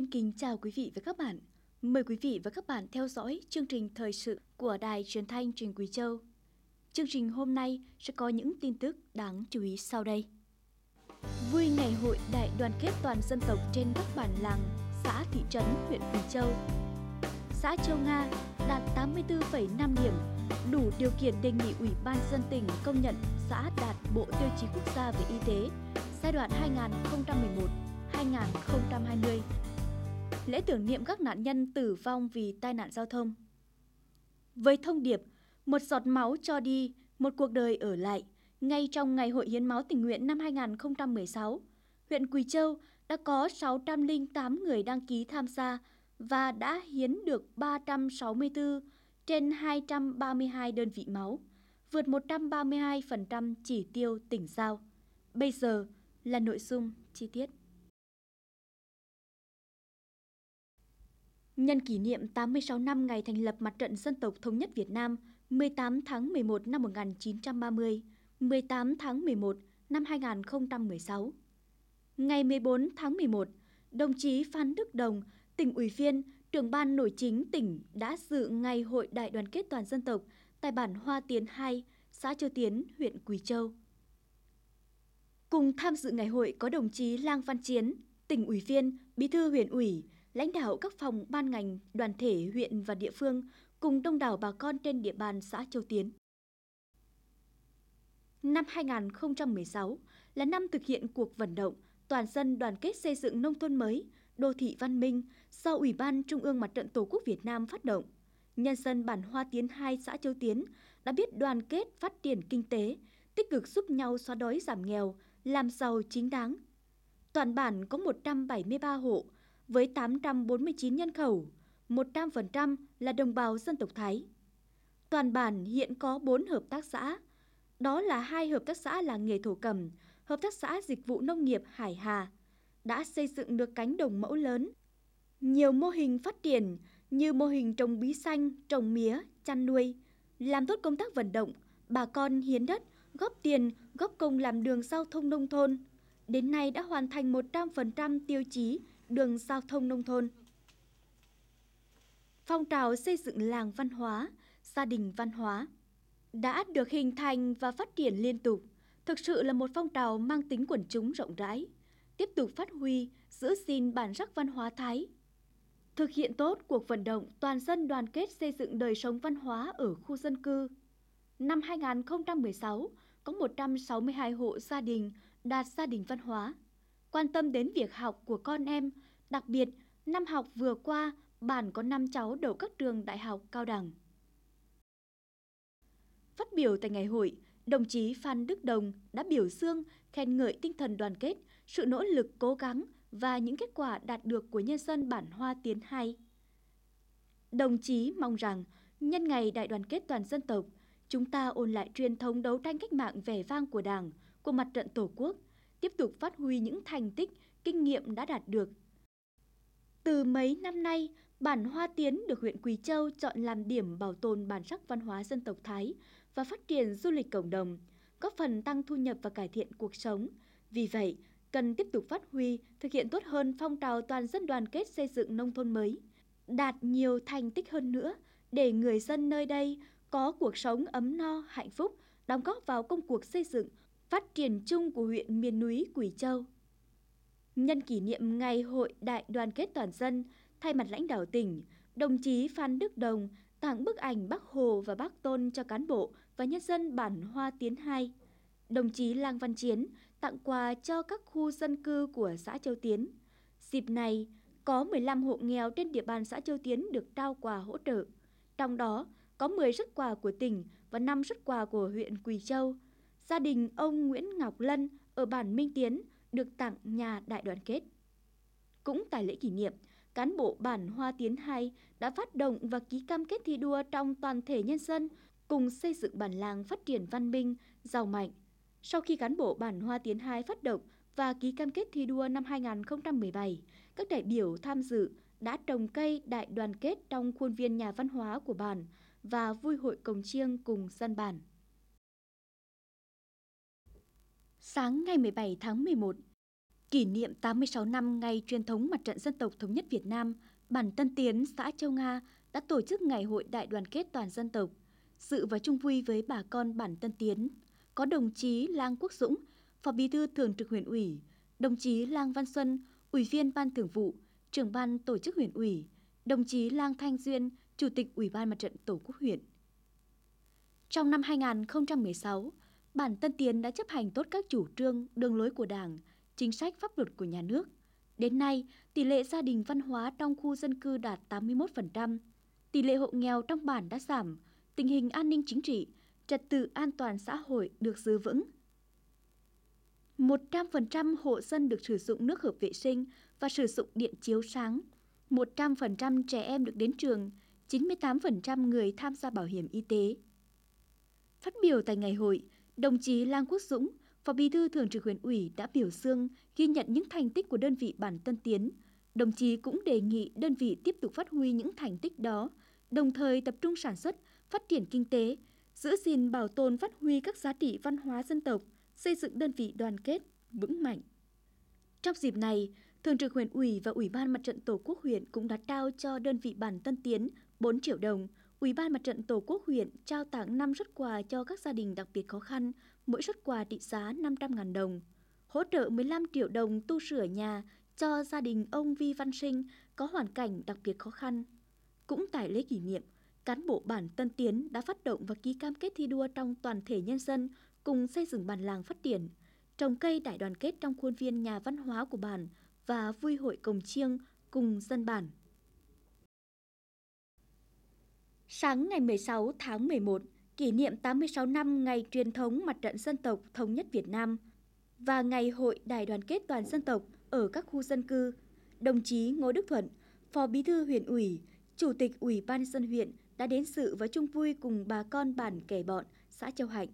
Xin kính chào quý vị và các bạn. Mời quý vị và các bạn theo dõi chương trình thời sự của Đài Truyền thanh Truyền Quý Châu. Chương trình hôm nay sẽ có những tin tức đáng chú ý sau đây. Vui ngày hội đại đoàn kết toàn dân tộc trên các bản làng, xã thị trấn huyện Quỳ Châu. Xã Châu Nga đạt 84,5 điểm, đủ điều kiện đề nghị Ủy ban dân tỉnh công nhận xã đạt Bộ Tiêu chí Quốc gia về Y tế giai đoạn 2011-2020 lễ tưởng niệm các nạn nhân tử vong vì tai nạn giao thông. Với thông điệp Một giọt máu cho đi, một cuộc đời ở lại, ngay trong ngày hội hiến máu tình nguyện năm 2016, huyện Quỳ Châu đã có 608 người đăng ký tham gia và đã hiến được 364 trên 232 đơn vị máu, vượt 132% chỉ tiêu tỉnh giao. Bây giờ là nội dung chi tiết. Nhân kỷ niệm 86 năm ngày thành lập Mặt trận Dân tộc Thống nhất Việt Nam 18 tháng 11 năm 1930, 18 tháng 11 năm 2016. Ngày 14 tháng 11, đồng chí Phan Đức Đồng, tỉnh ủy viên, trưởng ban nội chính tỉnh đã dự ngày hội đại đoàn kết toàn dân tộc tại bản Hoa Tiến 2, xã Châu Tiến, huyện Quỳ Châu. Cùng tham dự ngày hội có đồng chí Lang Văn Chiến, tỉnh ủy viên, bí thư huyện ủy, lãnh đạo các phòng, ban ngành, đoàn thể, huyện và địa phương cùng đông đảo bà con trên địa bàn xã Châu Tiến. Năm 2016 là năm thực hiện cuộc vận động toàn dân đoàn kết xây dựng nông thôn mới, đô thị văn minh do Ủy ban Trung ương Mặt trận Tổ quốc Việt Nam phát động. Nhân dân bản Hoa Tiến 2 xã Châu Tiến đã biết đoàn kết phát triển kinh tế, tích cực giúp nhau xóa đói giảm nghèo, làm giàu chính đáng. Toàn bản có 173 hộ, với 849 nhân khẩu, 100% là đồng bào dân tộc Thái. Toàn bản hiện có 4 hợp tác xã, đó là hai hợp tác xã làng nghề thổ cầm, hợp tác xã dịch vụ nông nghiệp Hải Hà, đã xây dựng được cánh đồng mẫu lớn. Nhiều mô hình phát triển như mô hình trồng bí xanh, trồng mía, chăn nuôi, làm tốt công tác vận động, bà con hiến đất, góp tiền, góp công làm đường giao thông nông thôn. Đến nay đã hoàn thành 100% tiêu chí đường giao thông nông thôn. Phong trào xây dựng làng văn hóa, gia đình văn hóa đã được hình thành và phát triển liên tục, thực sự là một phong trào mang tính quần chúng rộng rãi, tiếp tục phát huy, giữ gìn bản sắc văn hóa Thái. Thực hiện tốt cuộc vận động toàn dân đoàn kết xây dựng đời sống văn hóa ở khu dân cư. Năm 2016, có 162 hộ gia đình đạt gia đình văn hóa quan tâm đến việc học của con em. Đặc biệt, năm học vừa qua, bản có 5 cháu đậu các trường đại học cao đẳng. Phát biểu tại ngày hội, đồng chí Phan Đức Đồng đã biểu dương khen ngợi tinh thần đoàn kết, sự nỗ lực cố gắng và những kết quả đạt được của nhân dân bản Hoa Tiến 2. Đồng chí mong rằng, nhân ngày đại đoàn kết toàn dân tộc, chúng ta ôn lại truyền thống đấu tranh cách mạng vẻ vang của Đảng, của mặt trận Tổ quốc – tiếp tục phát huy những thành tích, kinh nghiệm đã đạt được. Từ mấy năm nay, bản Hoa Tiến được huyện Quỳ Châu chọn làm điểm bảo tồn bản sắc văn hóa dân tộc Thái và phát triển du lịch cộng đồng, góp phần tăng thu nhập và cải thiện cuộc sống. Vì vậy, cần tiếp tục phát huy, thực hiện tốt hơn phong trào toàn dân đoàn kết xây dựng nông thôn mới, đạt nhiều thành tích hơn nữa để người dân nơi đây có cuộc sống ấm no, hạnh phúc, đóng góp vào công cuộc xây dựng phát triển chung của huyện miền núi Quỳ Châu. Nhân kỷ niệm Ngày Hội Đại đoàn kết toàn dân, thay mặt lãnh đạo tỉnh, đồng chí Phan Đức Đồng tặng bức ảnh Bác Hồ và Bác Tôn cho cán bộ và nhân dân bản Hoa Tiến 2. Đồng chí Lang Văn Chiến tặng quà cho các khu dân cư của xã Châu Tiến. Dịp này, có 15 hộ nghèo trên địa bàn xã Châu Tiến được trao quà hỗ trợ. Trong đó, có 10 xuất quà của tỉnh và 5 xuất quà của huyện Quỳ Châu – gia đình ông Nguyễn Ngọc Lân ở bản Minh Tiến được tặng nhà đại đoàn kết. Cũng tại lễ kỷ niệm, cán bộ bản Hoa Tiến 2 đã phát động và ký cam kết thi đua trong toàn thể nhân dân cùng xây dựng bản làng phát triển văn minh, giàu mạnh. Sau khi cán bộ bản Hoa Tiến 2 phát động và ký cam kết thi đua năm 2017, các đại biểu tham dự đã trồng cây đại đoàn kết trong khuôn viên nhà văn hóa của bản và vui hội cồng chiêng cùng dân bản. Sáng ngày 17 tháng 11, kỷ niệm 86 năm ngày truyền thống Mặt trận Dân tộc Thống nhất Việt Nam, bản Tân Tiến, xã Châu Nga đã tổ chức Ngày hội Đại đoàn kết toàn dân tộc. sự và chung vui với bà con bản Tân Tiến có đồng chí Lang Quốc Dũng, Phó Bí thư Thường trực huyện ủy, đồng chí Lang Văn Xuân, Ủy viên Ban Thường vụ, trưởng ban tổ chức huyện ủy, đồng chí Lang Thanh Duyên, Chủ tịch Ủy ban Mặt trận Tổ quốc huyện. Trong năm 2016, Bản Tân Tiến đã chấp hành tốt các chủ trương, đường lối của Đảng, chính sách pháp luật của nhà nước. Đến nay, tỷ lệ gia đình văn hóa trong khu dân cư đạt 81%, tỷ lệ hộ nghèo trong bản đã giảm, tình hình an ninh chính trị, trật tự an toàn xã hội được giữ vững. 100% hộ dân được sử dụng nước hợp vệ sinh và sử dụng điện chiếu sáng. 100% trẻ em được đến trường, 98% người tham gia bảo hiểm y tế. Phát biểu tại ngày hội, Đồng chí Lang Quốc Dũng, Phó Bí thư Thường trực huyện ủy đã biểu dương ghi nhận những thành tích của đơn vị bản Tân Tiến. Đồng chí cũng đề nghị đơn vị tiếp tục phát huy những thành tích đó, đồng thời tập trung sản xuất, phát triển kinh tế, giữ gìn bảo tồn phát huy các giá trị văn hóa dân tộc, xây dựng đơn vị đoàn kết, vững mạnh. Trong dịp này, Thường trực huyện ủy và Ủy ban Mặt trận Tổ quốc huyện cũng đã trao cho đơn vị bản Tân Tiến 4 triệu đồng – Ủy ban Mặt trận Tổ quốc huyện trao tặng 5 xuất quà cho các gia đình đặc biệt khó khăn, mỗi xuất quà trị giá 500.000 đồng. Hỗ trợ 15 triệu đồng tu sửa nhà cho gia đình ông Vi Văn Sinh có hoàn cảnh đặc biệt khó khăn. Cũng tại lễ kỷ niệm, cán bộ bản Tân Tiến đã phát động và ký cam kết thi đua trong toàn thể nhân dân cùng xây dựng bản làng phát triển, trồng cây đại đoàn kết trong khuôn viên nhà văn hóa của bản và vui hội cồng chiêng cùng dân bản. Sáng ngày 16 tháng 11, kỷ niệm 86 năm ngày truyền thống Mặt trận dân tộc thống nhất Việt Nam và ngày hội Đại đoàn kết toàn dân tộc ở các khu dân cư, đồng chí Ngô Đức Thuận, Phó Bí thư huyện ủy, Chủ tịch Ủy ban dân huyện đã đến sự và chung vui cùng bà con bản Kẻ Bọn, xã Châu Hạnh.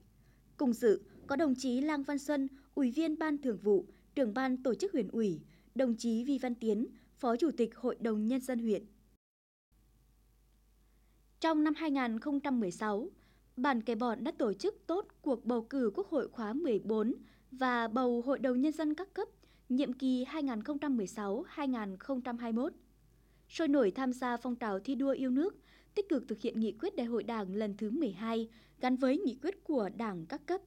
Cùng dự có đồng chí Lang Văn Xuân, Ủy viên Ban Thường vụ, Trưởng ban Tổ chức huyện ủy, đồng chí Vi Văn Tiến, Phó Chủ tịch Hội đồng Nhân dân huyện. Trong năm 2016, Bản Kẻ Bọn đã tổ chức tốt cuộc bầu cử Quốc hội khóa 14 và bầu Hội đồng Nhân dân các cấp nhiệm kỳ 2016-2021. Sôi nổi tham gia phong trào thi đua yêu nước, tích cực thực hiện nghị quyết đại hội đảng lần thứ 12 gắn với nghị quyết của đảng các cấp.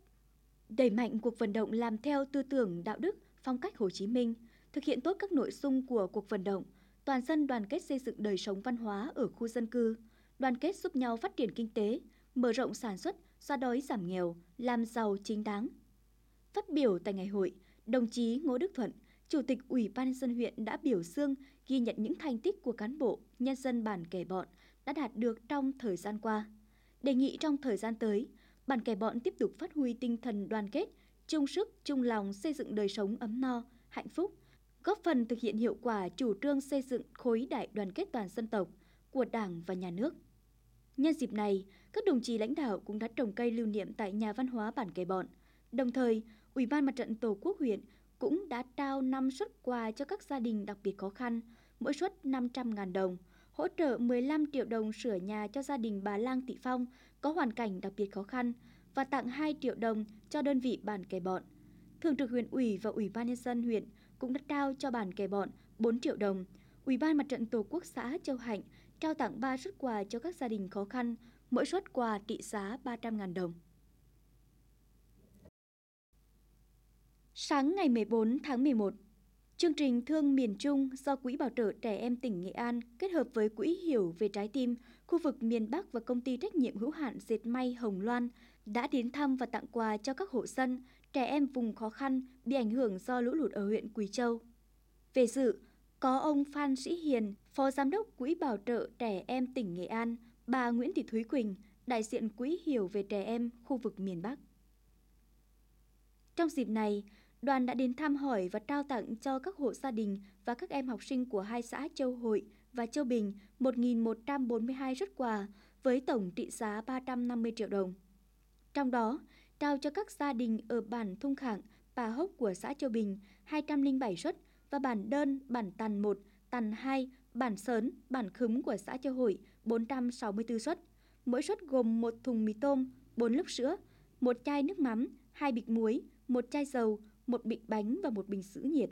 Đẩy mạnh cuộc vận động làm theo tư tưởng đạo đức, phong cách Hồ Chí Minh, thực hiện tốt các nội dung của cuộc vận động, toàn dân đoàn kết xây dựng đời sống văn hóa ở khu dân cư – đoàn kết giúp nhau phát triển kinh tế, mở rộng sản xuất, xóa đói giảm nghèo, làm giàu chính đáng. Phát biểu tại ngày hội, đồng chí Ngô Đức Thuận, Chủ tịch Ủy ban nhân dân huyện đã biểu dương ghi nhận những thành tích của cán bộ, nhân dân bản kẻ bọn đã đạt được trong thời gian qua. Đề nghị trong thời gian tới, bản kẻ bọn tiếp tục phát huy tinh thần đoàn kết, chung sức, chung lòng xây dựng đời sống ấm no, hạnh phúc, góp phần thực hiện hiệu quả chủ trương xây dựng khối đại đoàn kết toàn dân tộc của Đảng và Nhà nước. Nhân dịp này, các đồng chí lãnh đạo cũng đã trồng cây lưu niệm tại nhà văn hóa bản kề bọn. Đồng thời, Ủy ban Mặt trận Tổ quốc huyện cũng đã trao 5 suất quà cho các gia đình đặc biệt khó khăn, mỗi suất 500.000 đồng, hỗ trợ 15 triệu đồng sửa nhà cho gia đình bà Lang Thị Phong có hoàn cảnh đặc biệt khó khăn và tặng 2 triệu đồng cho đơn vị bản kề bọn. Thường trực huyện ủy và Ủy ban nhân dân huyện cũng đã trao cho bản kề bọn 4 triệu đồng. Ủy ban Mặt trận Tổ quốc xã Châu Hạnh trao tặng 3 suất quà cho các gia đình khó khăn, mỗi suất quà trị giá 300.000 đồng. Sáng ngày 14 tháng 11, chương trình Thương miền Trung do Quỹ Bảo trợ Trẻ Em tỉnh Nghệ An kết hợp với Quỹ Hiểu về Trái Tim, khu vực miền Bắc và công ty trách nhiệm hữu hạn dệt may Hồng Loan đã đến thăm và tặng quà cho các hộ dân, trẻ em vùng khó khăn bị ảnh hưởng do lũ lụt ở huyện Quỳ Châu. Về dự, có ông Phan Sĩ Hiền, Phó Giám đốc Quỹ Bảo trợ Trẻ Em tỉnh Nghệ An, bà Nguyễn Thị Thúy Quỳnh, đại diện Quỹ Hiểu về Trẻ Em khu vực miền Bắc. Trong dịp này, đoàn đã đến thăm hỏi và trao tặng cho các hộ gia đình và các em học sinh của hai xã Châu Hội và Châu Bình 1.142 xuất quà với tổng trị giá 350 triệu đồng. Trong đó, trao cho các gia đình ở bản Thung Khảng, Bà Hốc của xã Châu Bình 207 xuất và bản đơn, bản tàn 1, tàn 2, bản sớn, bản khấm của xã Châu Hội 464 suất. Mỗi suất gồm một thùng mì tôm, 4 lốc sữa, một chai nước mắm, hai bịch muối, một chai dầu, một bịch bánh và một bình sữa nhiệt.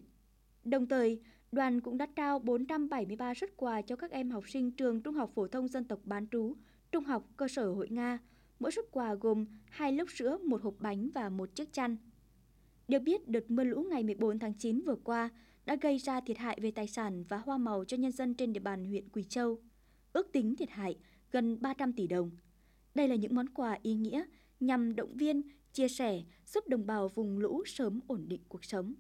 Đồng thời, đoàn cũng đã trao 473 suất quà cho các em học sinh trường Trung học phổ thông dân tộc bán trú, Trung học cơ sở Hội Nga. Mỗi suất quà gồm hai lốc sữa, một hộp bánh và một chiếc chăn. Được biết, đợt mưa lũ ngày 14 tháng 9 vừa qua đã gây ra thiệt hại về tài sản và hoa màu cho nhân dân trên địa bàn huyện Quỳ Châu. Ước tính thiệt hại gần 300 tỷ đồng. Đây là những món quà ý nghĩa nhằm động viên, chia sẻ, giúp đồng bào vùng lũ sớm ổn định cuộc sống.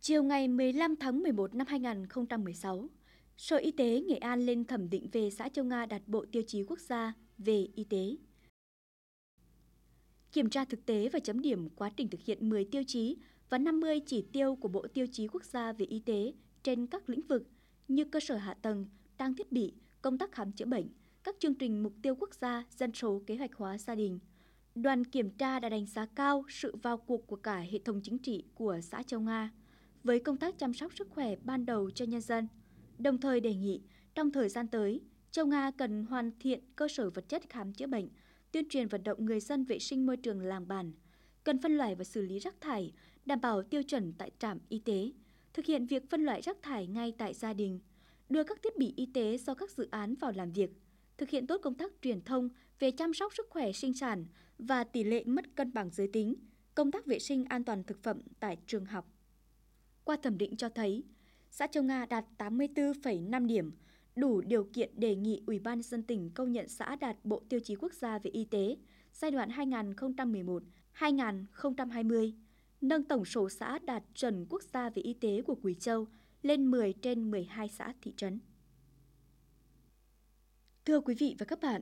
Chiều ngày 15 tháng 11 năm 2016, Sở Y tế Nghệ An lên thẩm định về xã Châu Nga đạt bộ tiêu chí quốc gia về y tế. Kiểm tra thực tế và chấm điểm quá trình thực hiện 10 tiêu chí và 50 chỉ tiêu của Bộ Tiêu chí Quốc gia về Y tế trên các lĩnh vực như cơ sở hạ tầng, trang thiết bị, công tác khám chữa bệnh, các chương trình mục tiêu quốc gia, dân số, kế hoạch hóa gia đình. Đoàn kiểm tra đã đánh giá cao sự vào cuộc của cả hệ thống chính trị của xã Châu Nga với công tác chăm sóc sức khỏe ban đầu cho nhân dân, đồng thời đề nghị trong thời gian tới, Châu Nga cần hoàn thiện cơ sở vật chất khám chữa bệnh, tuyên truyền vận động người dân vệ sinh môi trường làng bản, cần phân loại và xử lý rác thải, đảm bảo tiêu chuẩn tại trạm y tế, thực hiện việc phân loại rác thải ngay tại gia đình, đưa các thiết bị y tế do các dự án vào làm việc, thực hiện tốt công tác truyền thông về chăm sóc sức khỏe sinh sản và tỷ lệ mất cân bằng giới tính, công tác vệ sinh an toàn thực phẩm tại trường học. Qua thẩm định cho thấy, xã Châu Nga đạt 84,5 điểm, đủ điều kiện đề nghị Ủy ban dân tỉnh công nhận xã đạt Bộ Tiêu chí Quốc gia về Y tế giai đoạn 2011-2020 nâng tổng số xã đạt chuẩn quốc gia về y tế của Quỳ Châu lên 10 trên 12 xã thị trấn. Thưa quý vị và các bạn,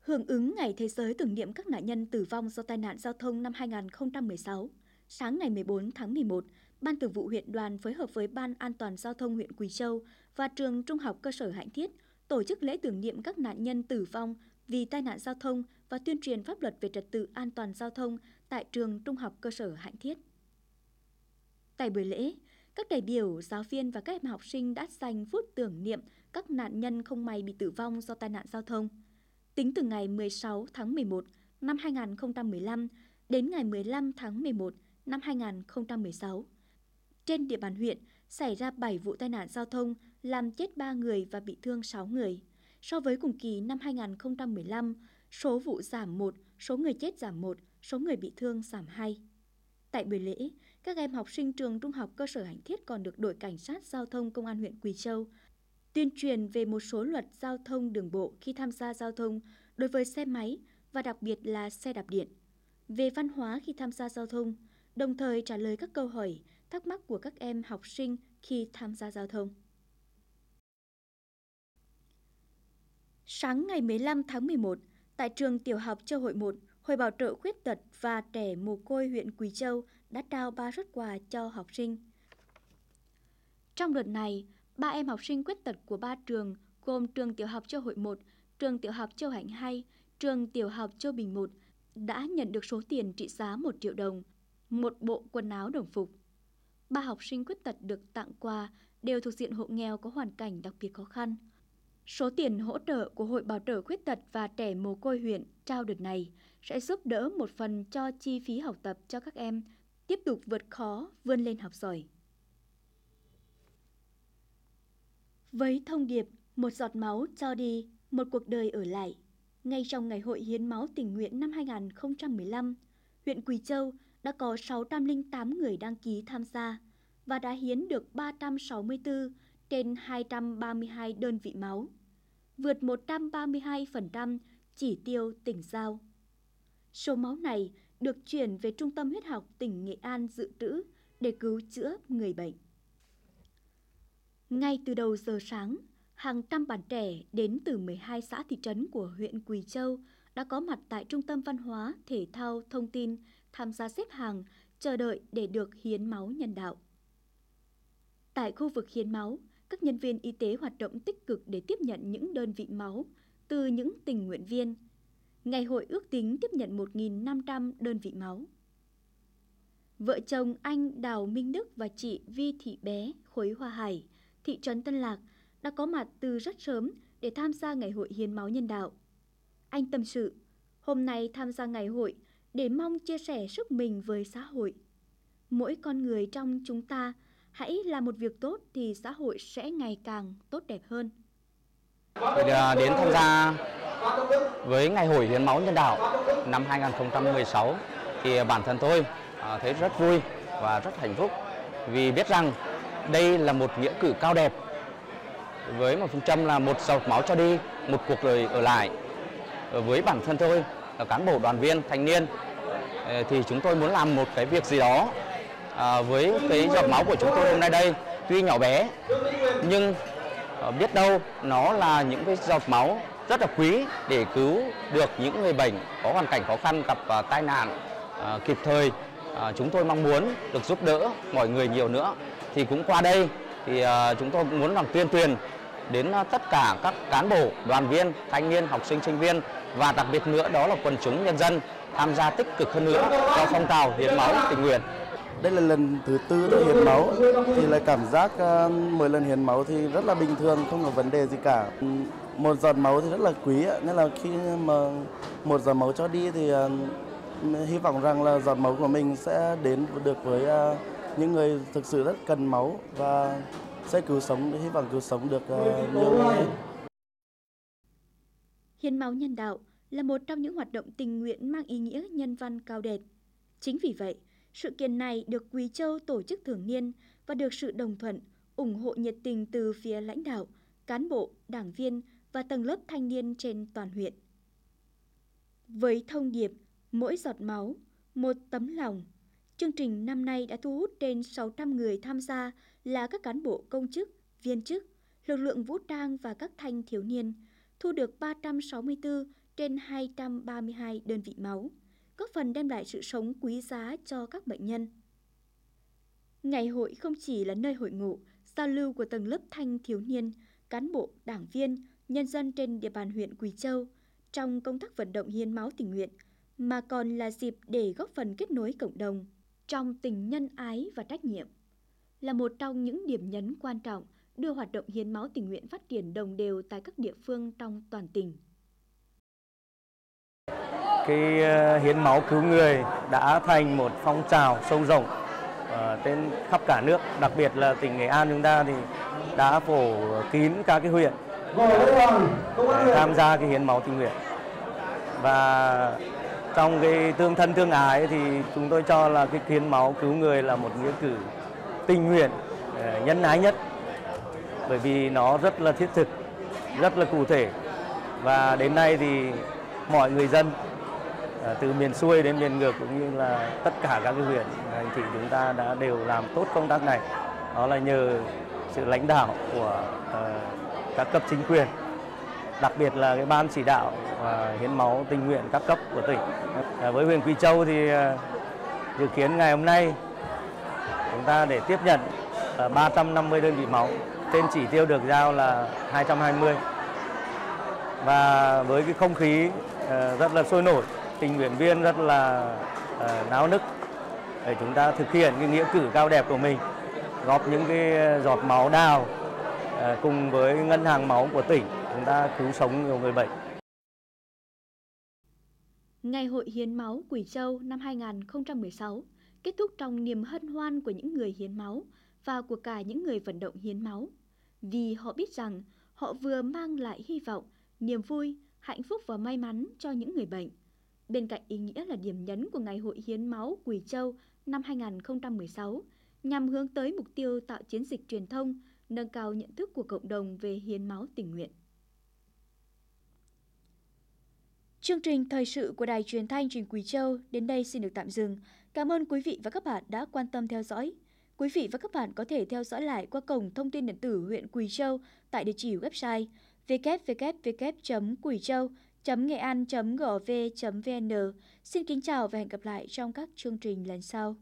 hưởng ứng Ngày Thế giới tưởng niệm các nạn nhân tử vong do tai nạn giao thông năm 2016, sáng ngày 14 tháng 11, Ban Thường vụ huyện đoàn phối hợp với Ban An toàn giao thông huyện Quỳ Châu và trường Trung học cơ sở Hạnh Thiết tổ chức lễ tưởng niệm các nạn nhân tử vong vì tai nạn giao thông và tuyên truyền pháp luật về trật tự an toàn giao thông tại trường Trung học cơ sở Hạnh Thiết. Tại buổi lễ, các đại biểu, giáo viên và các em học sinh đã dành phút tưởng niệm các nạn nhân không may bị tử vong do tai nạn giao thông. Tính từ ngày 16 tháng 11 năm 2015 đến ngày 15 tháng 11 năm 2016, trên địa bàn huyện xảy ra 7 vụ tai nạn giao thông làm chết 3 người và bị thương 6 người. So với cùng kỳ năm 2015, số vụ giảm 1, số người chết giảm 1, số người bị thương giảm 2. Tại buổi lễ, các em học sinh trường Trung học cơ sở Hành Thiết còn được đội cảnh sát giao thông công an huyện Quỳ Châu tuyên truyền về một số luật giao thông đường bộ khi tham gia giao thông đối với xe máy và đặc biệt là xe đạp điện, về văn hóa khi tham gia giao thông, đồng thời trả lời các câu hỏi, thắc mắc của các em học sinh khi tham gia giao thông. Sáng ngày 15 tháng 11, tại trường tiểu học Châu Hội 1, Hội Bảo trợ Khuyết tật và Trẻ Mồ Côi huyện Quỳ Châu đã trao 3 xuất quà cho học sinh. Trong đợt này, ba em học sinh khuyết tật của ba trường gồm trường tiểu học Châu Hội 1, trường tiểu học Châu Hạnh 2, trường tiểu học Châu Bình 1 đã nhận được số tiền trị giá 1 triệu đồng, một bộ quần áo đồng phục. Ba học sinh khuyết tật được tặng quà đều thuộc diện hộ nghèo có hoàn cảnh đặc biệt khó khăn – Số tiền hỗ trợ của Hội Bảo trợ Khuyết tật và Trẻ Mồ Côi huyện trao đợt này sẽ giúp đỡ một phần cho chi phí học tập cho các em tiếp tục vượt khó vươn lên học giỏi. Với thông điệp Một giọt máu cho đi, một cuộc đời ở lại, ngay trong ngày hội hiến máu tình nguyện năm 2015, huyện Quỳ Châu đã có 608 người đăng ký tham gia và đã hiến được 364 trên 232 đơn vị máu, vượt 132% chỉ tiêu tỉnh giao. Số máu này được chuyển về Trung tâm Huyết học tỉnh Nghệ An dự trữ để cứu chữa người bệnh. Ngay từ đầu giờ sáng, hàng trăm bạn trẻ đến từ 12 xã thị trấn của huyện Quỳ Châu đã có mặt tại Trung tâm Văn hóa, Thể thao, Thông tin tham gia xếp hàng chờ đợi để được hiến máu nhân đạo. Tại khu vực hiến máu, các nhân viên y tế hoạt động tích cực để tiếp nhận những đơn vị máu từ những tình nguyện viên. Ngày hội ước tính tiếp nhận 1.500 đơn vị máu. Vợ chồng anh Đào Minh Đức và chị Vi Thị Bé, khối Hoa Hải, thị trấn Tân Lạc đã có mặt từ rất sớm để tham gia ngày hội hiến máu nhân đạo. Anh tâm sự, hôm nay tham gia ngày hội để mong chia sẻ sức mình với xã hội. Mỗi con người trong chúng ta Hãy làm một việc tốt thì xã hội sẽ ngày càng tốt đẹp hơn. Đến tham gia với Ngày hội hiến máu nhân đạo năm 2016 thì bản thân tôi à, thấy rất vui và rất hạnh phúc vì biết rằng đây là một nghĩa cử cao đẹp với một phương châm là một giọt máu cho đi, một cuộc đời ở lại. Với bản thân tôi là cán bộ đoàn viên thanh niên à, thì chúng tôi muốn làm một cái việc gì đó à, với cái giọt máu của chúng tôi hôm nay đây tuy nhỏ bé nhưng à, biết đâu nó là những cái giọt máu rất là quý để cứu được những người bệnh có hoàn cảnh khó khăn gặp à, tai nạn à, kịp thời à, chúng tôi mong muốn được giúp đỡ mọi người nhiều nữa thì cũng qua đây thì à, chúng tôi cũng muốn làm tuyên truyền đến à, tất cả các cán bộ, đoàn viên, thanh niên, học sinh, sinh viên và đặc biệt nữa đó là quần chúng nhân dân tham gia tích cực hơn nữa cho phong trào hiến máu tình nguyện đây là lần thứ tư tôi hiến máu thì là cảm giác uh, ờ, mỗi lần hiến máu thì rất là bình thường không có vấn đề gì cả một giọt máu thì rất là quý nên là khi mà một giọt máu cho đi thì uh, hy vọng rằng là giọt máu của mình sẽ đến được với uh, những người thực sự rất cần máu và sẽ cứu sống hy vọng cứu sống được nhiều người Hiến máu nhân đạo là một trong những hoạt động tình nguyện mang ý nghĩa nhân văn cao đẹp. Chính vì vậy, sự kiện này được Quý Châu tổ chức thường niên và được sự đồng thuận, ủng hộ nhiệt tình từ phía lãnh đạo, cán bộ, đảng viên và tầng lớp thanh niên trên toàn huyện. Với thông điệp Mỗi giọt máu, một tấm lòng, chương trình năm nay đã thu hút trên 600 người tham gia là các cán bộ công chức, viên chức, lực lượng vũ trang và các thanh thiếu niên, thu được 364 trên 232 đơn vị máu góp phần đem lại sự sống quý giá cho các bệnh nhân. Ngày hội không chỉ là nơi hội ngộ, giao lưu của tầng lớp thanh thiếu niên, cán bộ, đảng viên, nhân dân trên địa bàn huyện Quỳ Châu trong công tác vận động hiến máu tình nguyện, mà còn là dịp để góp phần kết nối cộng đồng trong tình nhân ái và trách nhiệm. Là một trong những điểm nhấn quan trọng đưa hoạt động hiến máu tình nguyện phát triển đồng đều tại các địa phương trong toàn tỉnh cái ờ, hiến máu cứu người đã thành một phong trào sâu rộng ở ờ, trên khắp cả nước, đặc biệt là tỉnh Nghệ An chúng ta thì đã phổ kín các cái huyện tham gia cái hiến máu tình nguyện và trong cái tương thân tương ái thì chúng tôi cho là cái hiến máu cứu người là một nghĩa cử tình nguyện ờ, nhân ái nhất bởi vì nó rất là thiết thực rất là cụ thể và đến nay thì mọi người dân Ờ, từ miền xuôi đến miền ngược cũng như là tất cả các cái huyện ờ, thành thị chúng ta đã đều làm tốt công tác này đó là nhờ sự lãnh đạo của ờ, các cấp chính quyền đặc biệt là cái ban chỉ đạo và hiến máu tình nguyện các cấp của tỉnh với huyện Quỳ Châu thì dự kiến ngày hôm nay chúng ta để tiếp nhận 350 đơn vị máu trên chỉ tiêu được giao là 220 và với cái không khí rất là sôi nổi tình nguyện viên rất là ờ, náo nức để chúng ta thực hiện cái nghĩa cử cao đẹp của mình góp những cái giọt máu đào ờ, cùng với ngân hàng máu của tỉnh chúng ta cứu sống nhiều người bệnh. Ngày hội hiến máu Quỳ Châu năm 2016 kết thúc trong niềm hân hoan của những người hiến máu và của cả những người vận động hiến máu. Vì họ biết rằng họ vừa mang lại hy vọng, niềm vui, hạnh phúc và may mắn cho những người bệnh, Bên cạnh ý nghĩa là điểm nhấn của Ngày hội hiến máu Quỳ Châu năm 2016, nhằm hướng tới mục tiêu tạo chiến dịch truyền thông, nâng cao nhận thức của cộng đồng về hiến máu tình nguyện. Chương trình thời sự của Đài Truyền thanh Truyền Quỳ Châu đến đây xin được tạm dừng. Cảm ơn quý vị và các bạn đã quan tâm theo dõi. Quý vị và các bạn có thể theo dõi lại qua cổng thông tin điện tử huyện Quỳ Châu tại địa chỉ website www.quỳ châu nghệ an gov vn xin kính chào và hẹn gặp lại trong các chương trình lần sau